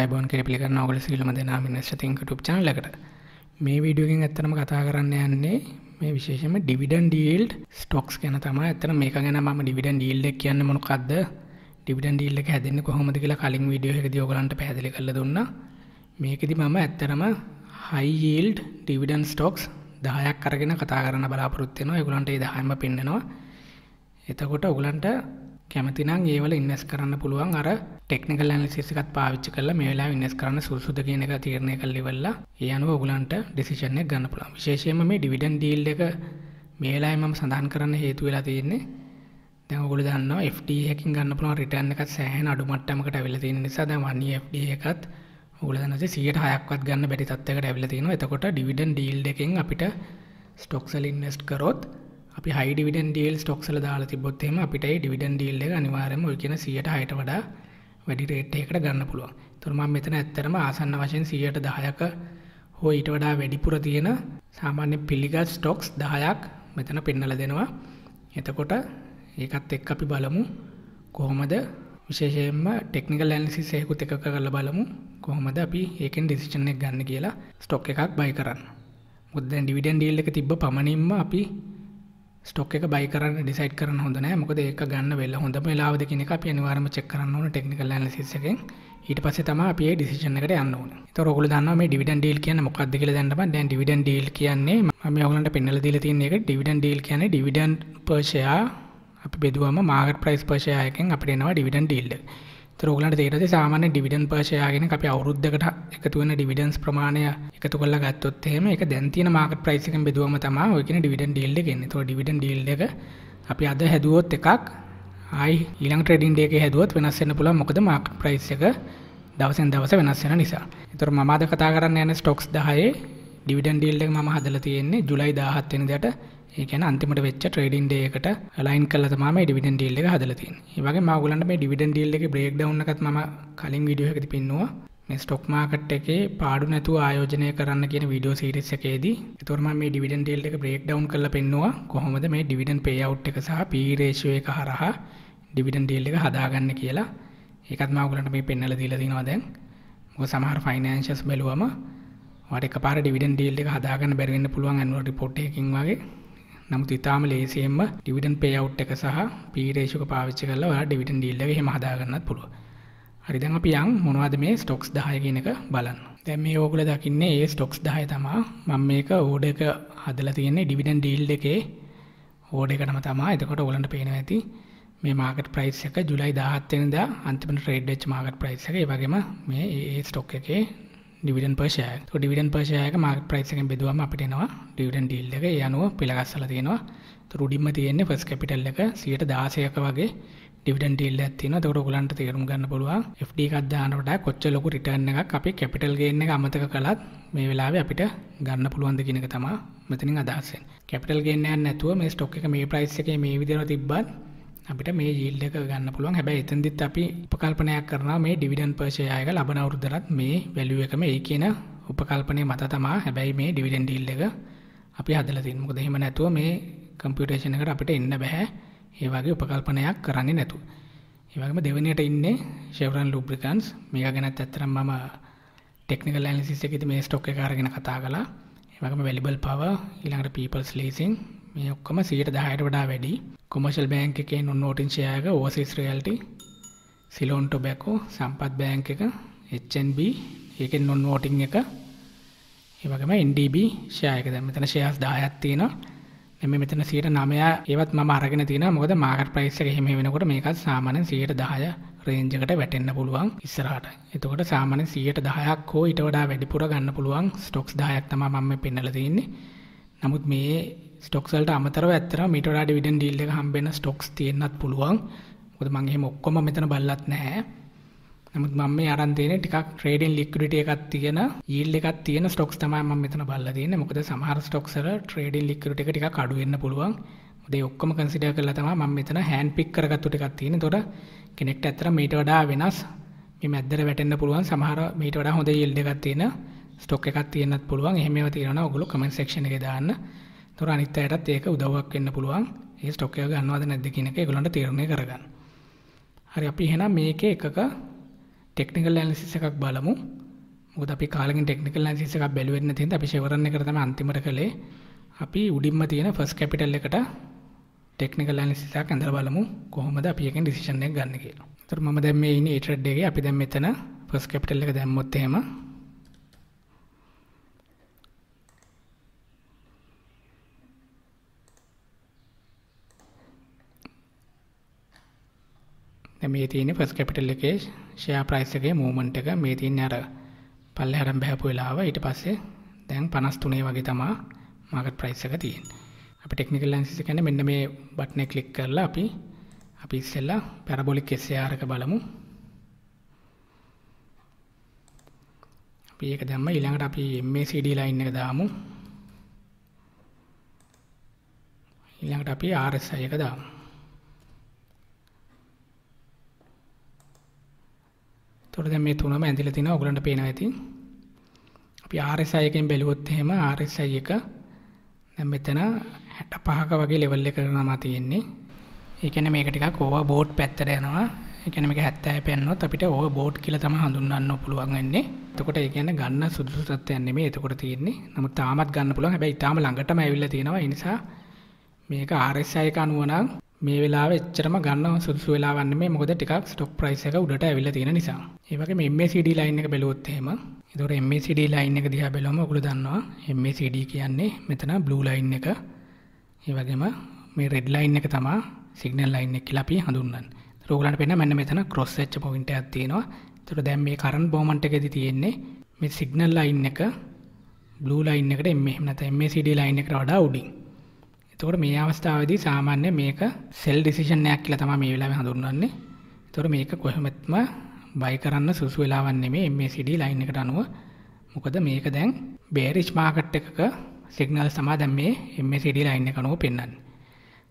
අයිබෝන් කරපිගන්න ඔගල සිලම දෙනාම ශතිංක ටුප්චන ලකට මේ වීඩියගෙන් ඇත්තනම කතා කරන්න යන්නේ මේ විශේෂම ඩිවිඩන් ඩීල්ඩ් ස්ටොක්ස් ගැන තම ඇතන මේ ගැන ම ඩිවිඩන් ඩීල්ඩ කියන්න මොනකක්ද ඩිවිඩන් ඩීල්ල හැදන්න කොහොමද කියලා කලින් වීඩියෝ එක දියෝගලන්ට පැදිලි කළ දුන්න මේකෙදි මම ඇත්තරම හයිල්ඩ් ඩිවිඩන් ස්ටොක්ස් දායක් කරගෙන කතා කරන්න බලාපොරත්තියන ගුලන්ට දහම පෙන්න්නනවා එතකොට ඔගුලන්ට කැමතිනම් ඒවල ඉන්නස් කරන්න පුළුවන් අර ටෙක්නිකල් ඇනලිසිසිකත් පාවිච්චි කරලා මේ වෙලා ඉන්නස් කරන්න සුසුද කියන එක තීරණය කළ වෙල්ලා ඒ අනුව ඔගලන්ට ඩිසිෂන් එක ගන්න පුළුවන් විශේෂයෙන්ම මේ ඩිවිඩන් ඩීල් එක මේ වෙලාවේ මම සඳහන් කරන්න හේතු වෙලා තියෙන්නේ දැන් ඔගොල්ලෝ දන්නවා FD එකකින් ගන්න පුළුවන් රිටර්න් එකත් සෑහෙන අඩු මට්ටමකට ඇවිල්ලා තියෙන නිසා දැන් 1 year FD එකත් ඔගොල්ලෝ දන්නවා 106ක්වත් ගන්න බැරි තත්ත්වයකට ඇවිල්ලා තියෙනවා එතකොට ඩිවිඩන් ඩීල් එකෙන් අපිට ස්ටොක්ස් වල ඉන්වෙස්ට් කරොත් අපි හයි ඩිවිඩන් ඩියල් ස්ටොක්සල දාලා තිබොත්හෙම අපිට ඩිවිඩන් ඩිල්ල අනිවාරම ඔය කියන සියට හයට වඩා වැඩි රේට්ටයකට ගන්න පුළුවන් තුරමන් මෙතන ඇත්තරම ආසන්න වශයෙන් සියයට දහයක හෝ ඊට වඩා වැඩිපුර තියෙන සාමාන්‍ය පිල්ලිගත් ස්ටොක්ස් දහයක් මෙතන පෙන්නල දෙනවා එතකොට ඒකත් එක් අපි බලමු කොහොමද විශේෂයෙන්ම ටෙක්නිකල් ඇලිසිස් යකුත් එක කරල බලමු කොහොමද අපි ඒකෙන් ඩිසිෂන් එක ගන්න කියලා ස්ටොක් එකක් බයි කරන්න මුදදැන් ඩිවිඩන් ඩිල්ල එක තිබ පමණින්ම අපි ස්ටොක් එක බයි කරන්න ඩිසයිට් කරන හොඳන මොකද ඒක ගන්න වෙල්ල හොඳ ලාවද කෙනෙක අපි අනිවාර්ම චෙක් කරන්න ඕන ටෙක්නිකල් ඇනලිසිස්කෙන් ඊට පස්සේ තමයි අපි ඒ ඩිසිෂන් එකට යන්න ඕන. ඒතකොට ඔයගොල්ලෝ දන්නවා මේ ඩිවිඩන්ඩ් ඩීල් කියන්නේ මොකක්ද කියලා දැන් තමයි දැන් ඩිවිඩන්ඩ් ඩීල් කියන්නේ මම ඔයගලන්ට පෙන්නලා දීලා තියෙන එක ඩිවිඩන්ඩ් ඩීල් කියන්නේ ඩිවිඩන්ඩ් පර් ෂෙයා අපි බෙදුවම මාකට් ප්‍රයිස් පර් ෂෙයා එකෙන් අපිට එනවා ඩිවිඩන්ඩ් ඩීල් එක. රෝගලට තේරද සාමාන්‍ය ඩිවිඩන් පර්ශයාගෙන අප අවුද්ධකට එකතු වන ඩිවිඩන්ස් ප්‍රමාණය එකතු කල ගත්තොත් එහෙම එක දැන්තින මාක ප්‍රයිසික බෙදුවම තම ඔයකන ඩිවිඩන් ඩිල්ඩ ගන්න තො ඩිවිඩන් ඩිල්ඩ අපි අද හැදුවොත් එකක් ආයි ඊළං ට්‍රඩින්ඩේක හැදුවත් වෙනස්සන්න පුළ මොකද මාක් ප්‍රයිසක දවසෙන් දවස වෙනස්සෙන නිසා එතුර මද කතා කරන්න යන ස්ටොක්ස් දහයේ ඩිවිඩන් ඩිල්ඩ ම හදල තියෙන්නේ ජුලයි දාහත්වෙන දට ඒකන අන්තිමට වෙච්ච ට්‍රේඩින් ඩේකට ලයින් කල තම ඩිවිඩන් ඩිල්ල එක හදලතින් වගේ මගලන්ට මේ ඩිවිඩන් ඩිල්ල එක බ්‍රේක් ්නකත් ම කලින් විඩිය එකති පින්නවා මේ ස්ටොක් මාකට් එකේ පාඩු නැතු ආයෝජනය කරන්න කියන විඩියෝ සිරිස් එකේදී තුරම මේ ඩිවිඩන් ඩෙල්ල එක බ්‍රේක් ඩවන් කල පෙන්නවා කොහොමද මේ ඩිවිඩන් පේවට් එක සහ පීරේශය එක හරහා ඩිවිඩන් ඩෙල්ල එක හදාගන්න කියලා ඒකත් මගලන්ට මේ පෙන්නල දීලදිනවා දැන් මො සමහර ෆයිනන්ශස් බැලුවම ට පාර ඩිවිඩන් ඩිල්ල එක හදාගන්න බැරිවෙන්න පුළුවන් ඇනුවට පොට්ටකින් වගේ නමුත් ඉතාම ලේසියෙන්ම ඩිවිඩන් පේවුට් එක සහ පීරේෂක පාවිච්චි කරලා ඔයා ඩිවිඩන් ඩීල් එක එහෙම හදා ගන්නත් පුළුවන්. හරි දැන් අපි යන් මොනවද මේ ස්ටොක්ස් 10 කියන එක බලන්න. දැන් මේ ඕගොල්ලෝ දකින්නේ ඒ ස්ටොක්ස් 10 තමයි මම මේක ඕඩර් එක හදලා තියෙන්නේ ඩිවිඩන් ඩීල් එකේ ඕඩර් එකටම තමයි. එතකොට ඔයගලන්ට පේනවා ඇති මේ මාකට් ප්‍රයිස් එක ජුලයි 17 වෙනිදා අන්තිම ට්‍රේඩ් වෙච්ච මාකට් ප්‍රයිස් එක. ඒ වගේම මේ ඒ ස්ටොක් එකේ ඩිවිඩන් පර්ශය ඩිවිඩන් පර්ශයක මාර්ක ප්‍රයිසකෙන් බෙදුවම අපිටනවා ඩිවිඩන් ඩිල් එක යනුව පිළගස්සල තියෙනවා රුඩිම තියෙන්නේ ෆස් කැපිටල් එක සියට දාසයක වගේ ඩිවිඩන් ඩිල් ඇතින තොට ගලන්ට තේරුම් ගන්න පුළුවන් ෆ්ඩ අධ්‍යානට කොච්ච ලොකු රිටන්න එකක් අපි කැපිටල් ගන්න එක අමතක කළත් මේ වෙලාව අපිට ගන්න පුළුවන්ද කියෙනක තමා මෙතනින් අදහසෙන් කැපිටල් ගන්න නැතුව මේ ස්ටොක් එක මේ ප්‍රයිස් එක මේ විදිර තිබ්බත් අපිට මේ ජීල්ඩ එක ගන්න පුළුවන් හැබැයි එතන්දිත් අපි උපකල්පනයක් කරනවා මේ ඩිවිඩන් පර්ශයයක ලබන අවුරුද්දරත් මේ වැලිුව එකම ඒ කියන උපකල්පනය මත තමා හැබැයි මේ ඩිවිඩන් ඩිල් එක අපි හදල තින් මොකද එහෙම නැතුව මේ කම්පියුටේෂන් එකට අපිට එන්න බෑ ඒ වගේ උපකල්පනයක් කරන්නේ නැතු. ඒ වගේම දෙවෙනියට ඉන්නේ ෂෙවරන් ලුබ්‍රිකන්ස් මේක ගැනත් ඇත්තටම මම ටෙක්නිකල් ඇනලිසිස් එකේදී මේ ස්ටොක් එක අරගෙන කතා කළා. ඒ වගේම වැලිබල් පවර් ඊළඟට පීපල්ස් ලීසින් මේ ඔක්කොම 10%ට වඩා වැඩි කොමර්ශල් බෑංක එකෙන් උන්නෝටින් ෂයක Overseas Realty Ceylon Tobacco Sampath bank එක HNB ඒකෙන් නොන් වෝටිං එක ඒ වගේම NDB ෂෙයා එක දැන් මෙතන ෂෙයාස් 10ක් තියෙනවා මේ මෙතන 9% ඒවත් මම අරගෙන තියෙනවා මොකද මාකට් ප්‍රයිස් එක එහෙම වෙනකොට මේකත් සාමාන්‍යයෙන් 10% රේන්ජ් එකට වැටෙන්න පුළුවන් ඉස්සරහට. එතකොට සාමාන්‍යයෙන් 110ක් හෝ ඊට වඩා වැඩිපුර ගන්න පුළුවන් ස්ටොක්ස් 10ක් තමයි මම මේ පෙන්නලා තියෙන්නේ. නමුත් මේ ස්ටොක්සල්ට අමතර ඇත්තර මිටඩා ඩිවිඩන් ඩිල්ල හම්බෙන ස්ටොක්ස් තියෙන්න්නත් පුළුවන් ොද මගේ මොක්කොම මෙතන බල්ලත් නැහැ නමුත් මම අරන්තයන ටික් ට්‍රේඩෙන් ලික්විට එකත් තියෙන ඊල්ල එකක් තියෙන ස්ටොක්ස් තමයිම මෙතන බල්ල තියන මොකද සමහර ස්ටොක්සර ට්‍රේඩෙන් ලික්විට එක ටික කඩුවෙන්න පුළුවන් දේ ඔක්කොම කන්සිඩ කල තම ම මෙතන හැන් පික් කරගත්තු ටිකක් තියෙන තොට කෙනෙක්ට ඇතර මේට වඩා වෙනස් මැදර වැටෙන්න්න පුළුවන් සමහර මේට වඩා හොඳ ඉල්ඩ එකක් තියෙන ස්ටොක් එකක් තියන්නත් පුළුවන් එහෙමව තියෙන ඔගුලු කමෙන්ක්ෂණ එක දාන්න තොර අනිත් අයටත් ඒක උදව්වක් වෙන්න පුළුවන් ඒ ස්ටොක් එක ගන්නවද නැද්ද කියන එක ඒගොල්ලන්ට තීරණය කරගන්න. හරි අපි එහෙනම් මේකේ එකක ටෙක්නිකල් ඇනලිසිස් එකක් බලමු. මොකද අපි කාලෙකින් ටෙක්නිකල් ඇනලිසිස් එකක් බැලුවෙත් නැති හින්දා අපි ෂෙවරන් එකට තමයි අන්තිමට කළේ. අපි උඩින්ම තියෙන ෆස්ට් කැපිටල් එකට ටෙක්නිකල් ඇනලිසිස් එකක් ඇඳලා බලමු කොහොමද අපි එකෙන් ඩිසිෂන් එක ගන්න කියලා. ඒතර මම දැන් මේ ඉන්නේ ඒ ට්‍රේඩ් එකේ අපි දැන් මෙතන ෆස්ට් කැපිටල් එක දැම්මොත් එහෙම දැන් මේ තියෙන්නේ ෆස්ට් කැපිටල් එකේ ෂෙයා ප්‍රයිස් එකේ මූවමන්ට් එක මේ තියෙන්නේ අර පල්ලෙහාටම බහපු වෙලාව ඊට පස්සේ දැන් 53 වගේ තමයි මාකට් ප්‍රයිස් එක තියෙන්නේ. අපි ටෙක්නිකල් ඇනලිසිස් කියන්නේ මෙන්න මේ බටන් එක ක්ලික් කරලා අපි අපි ඉස්සෙල්ලා පැරබොලික් SAR එක බලමු. අපි ඒක දැම්ම ඊළඟට අපි MACD line එක දාමු. ඊළඟට අපි RSI එක දාමු. එතකොට දැන් මේ තුනම ඇඳිලා තිනවා ඔයගලන්ට පේනවා ඇති. අපි RSI එකෙන් බැලුවොත් එහෙම RSI එක දැන් මෙතන 65ක වගේ ලෙවල් එකක නමා තියෙන්නේ. ඒ කියන්නේ මේක ටිකක් ඕවර් බෝඩ් පැත්තට යනවා. ඒ කියන්නේ මේක 70 පෙන්නොත් අපිට ඕවර් බෝඩ් කියලා තමයි හඳුන්වන්න පුළුවන් වෙන්නේ. එතකොට ඒ කියන්නේ ගන්න සුදුසු තත්ත්වයක් නෙමෙයි එතකොට තියෙන්නේ. නමුත් තාමත් ගන්න පුළුවන්. හැබැයි ඊටාම ළඟටම ඇවිල්ලා තියෙනවා. ඒ නිසා මේක RSI එක අනුව නම් මේ වෙලාවේ එච්චරම ගන්න සුදුසු වෙලාවක් නෙමෙයි මොකද ටිකක් ස්ටොක් ප්‍රයිස් එක උඩට ඇවිල්ලා තියෙන නිසා. ඒ වගේම MACD ලයින් එක බැලුවොත් එහෙම එතකොට MACD ලයින් එක දිහා බැලුවම ඔයගොල්ලෝ දන්නවා MACD කියන්නේ මෙතන blue ලයින් එක. ඒ වගේම මේ රෙඩ් ලයින් එක තමයි සිග්නල් ලයින් එක කියලා අපි හඳුන්වන්නේ. ඒතර ඔයගලන්ට පේනවා මෙන්න මෙතන cross වෙච්ච point එකක් තියෙනවා. ඒතර දැන් මේ current movement එකේදී තියෙන්නේ මේ සිග්නල් ලයින් එක බ්ලූ ලයින් එකට එම එහෙම නැත්නම් MACD ලයින් එකට වඩා උඩින්. තොට මේ අවස්ථාවදී සාමාන්‍ය මේක සෙල් ඩිසිෂණයක් කියලා තම මේ වෙලාව හඳුන්වන්නේ තොර මේක කොහොමත්ම බයි කරන්න සුසු වෙලාවන්නේ මේ MCD ලයින් එකට අනුව මොකද මේක දැන් බේරිච් මාකට් එකක සිගනල් සමා දැන් මේ MCD ලයින් එක අනුව පෙන්වන්නේ.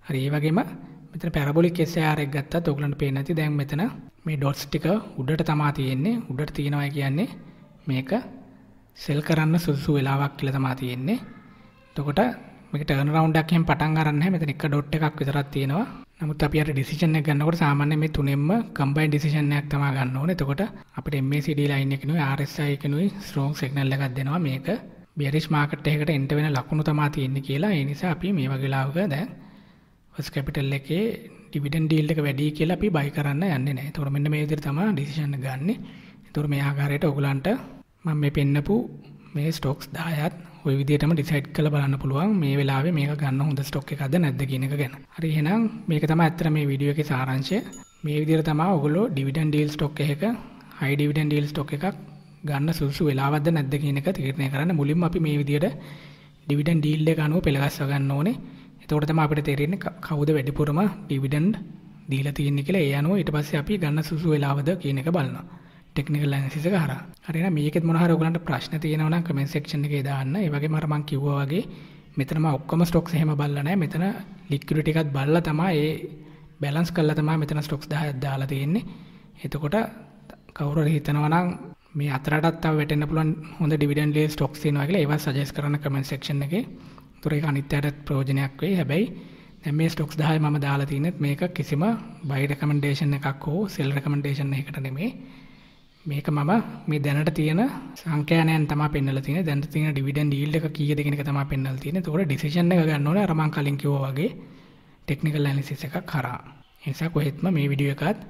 හරි ඒ වගේම මෙතන පැරබොලික් SR එක ගත්තත් ඔයගලන්ට පේන්නේ නැති දැන් මෙතන මේ ඩොට්ස් ටික උඩට තමා තියෙන්නේ උඩට තියෙනවා කියන්නේ මේක සෙල් කරන්න සුසු වෙලාවක් කියලා තමා තියෙන්නේ. එතකොට මේක ටර්න් රවුන්ඩ් එකකින් පටන් ගන්න නැහැ මෙතන එක ඩොට් එකක් විතරක් තියෙනවා නමුත් අපි අර ඩිසිෂන් එක ගන්නකොට සාමාන්‍ය මේ තුනෙන්ම කම්බයින් ඩිසිෂන් එකක් තමයි ගන්න ඕනේ එතකොට අපිට MACD ලයින් එක නුයි RSI එක නුයි ස්ට්‍රෝං සිග්නල් එකක් දෙනවා මේක බියරිස් මාකට් එකකට එන්ට වෙන ලකුණු තමා තියෙන්නේ කියලා ඒ නිසා අපි මේ වගේ ලාභක දැන් ෆස් කැපිටල් එකේ ඩිවිඩන් ඩීල් එක වැඩි කියලා අපි බයි කරන්න යන්නේ නැහැ. ඒතකොට මෙන්න මේ විදිහට තමයි ඩිසිෂන් ගන්න. ඒතකොට මේ ආකාරයට ඔයගලන්ට මම මේ පෙන්නපු මේ ස්ටොක්ස් 10ත් ওই විදිහටම ඩිසයිඩ් කරලා බලන්න පුළුවන් මේ වෙලාවේ මේක ගන්න හොඳ ස්ටොක් එකක්ද නැද්ද කියන එක ගැන. හරි එහෙනම් මේක තමයි ඇත්තට මේ වීඩියෝ එකේ සාරාංශය. මේ විදිහට තමයි ඔයගොල්ලෝ ඩිවිඩන්ඩ් ඩීල් ස්ටොක් එකක හයි ඩිවිඩන්ඩ් ඩීල් ස්ටොක් එකක් ගන්න සුදුසු වෙලාවක්ද නැද්ද කියන එක තීරණය කරන්න මුලින්ම අපි මේ විදිහට ඩිවිඩන්ඩ් ඩීල් එක අනුව පෙළගස්ව ගන්න ඕනේ. එතකොට තමයි අපිට තේරෙන්නේ කවුද වැඩිපුරම ඩිවිඩන්ඩ් දීලා තියෙන්නේ කියලා. ඒ අනුව ඊට පස්සේ අපි ගන්න සුසු වෙලාවද කියන එක බලනවා. ටෙක්නිකල් ඇනලිසිස් එක හරහා. හරි එහෙනම් මේකෙත් මොනවා හරි ඔයගලන්ට ප්‍රශ්න තියෙනවා නම් කමෙන්ට් සෙක්ෂන් එකේ දාන්න. ඒ වගේම අර මම කිව්වා වගේ මෙතනම ඔක්කොම ස්ටොක්ස් එහෙම බලලා නැහැ. මෙතන ලික්විඩිටි ටිකක් බලලා තමයි ඒ බැලන්ස් කරලා තමයි මෙතන ස්ටොක්ස් 10ක් දාලා තියෙන්නේ. එතකොට කවුරු හරි හිතනවා නම් මේ අතරටත් තව වැටෙන්න පුළුවන් හොඳ ඩිවිඩන්ඩ් ලේ ස්ටොක්ස් තියෙනවා කියලා ඒවත් සජෙස්ට් කරන්න කමෙන්ට් සෙක්ෂන් එකේ. ඒතර ඒක අනිත් අයටත් ප්‍රයෝජනයක් වෙයි. හැබැයි දැන් මේ ස්ටොක්ස් 10 මම දාලා තිනෙත් මේක කිසිම බයි රෙකමෙන්ඩේෂන් එකක් හෝ සෙල් රෙකමෙන්ඩේෂන් එකකට නෙමෙයි. මේක මම මේ දැනට තියෙන සංකෑනයන් තම පෙන්නල තියෙන දැනට තියෙන ඩිවිඩන්ඩ් යීල්ඩ් එක කීයද කියන එක තමයි පෙන්නලා තියෙන්නේ. ඒතකොට ඩිසිෂන් එක ගන්න ඕනේ අර මං කලින් කිව්වා වගේ ටෙක්නිකල් ඇනලිසිස් එකක් කරා. ඒ නිසා කොහෙත්ම මේ වීඩියෝ එකත්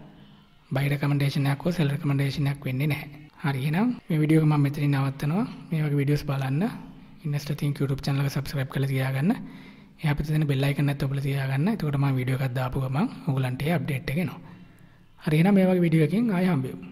බයි රෙකමෙන්ඩේෂන් එකක් හෝ සෙල් රෙකමෙන්ඩේෂන් එකක් වෙන්නේ නැහැ. හරි එහෙනම් මේ වීඩියෝ එක මම මෙතනින් නවත්තනවා. මේ වගේ වීඩියෝස් බලන්න Investor Think YouTube channel එක subscribe කරලා තියාගන්න. එහා පැත්තේ තියෙන bell icon එකත් ඔබලා තියාගන්න. එතකොට මම වීඩියෝ එකක් දාපු ගමන් ඔයගලන්ට ඒ update එක එනවා. හරි එහෙනම් මේ වගේ වීඩියෝ එකකින් ආයෙ හම්බෙමු.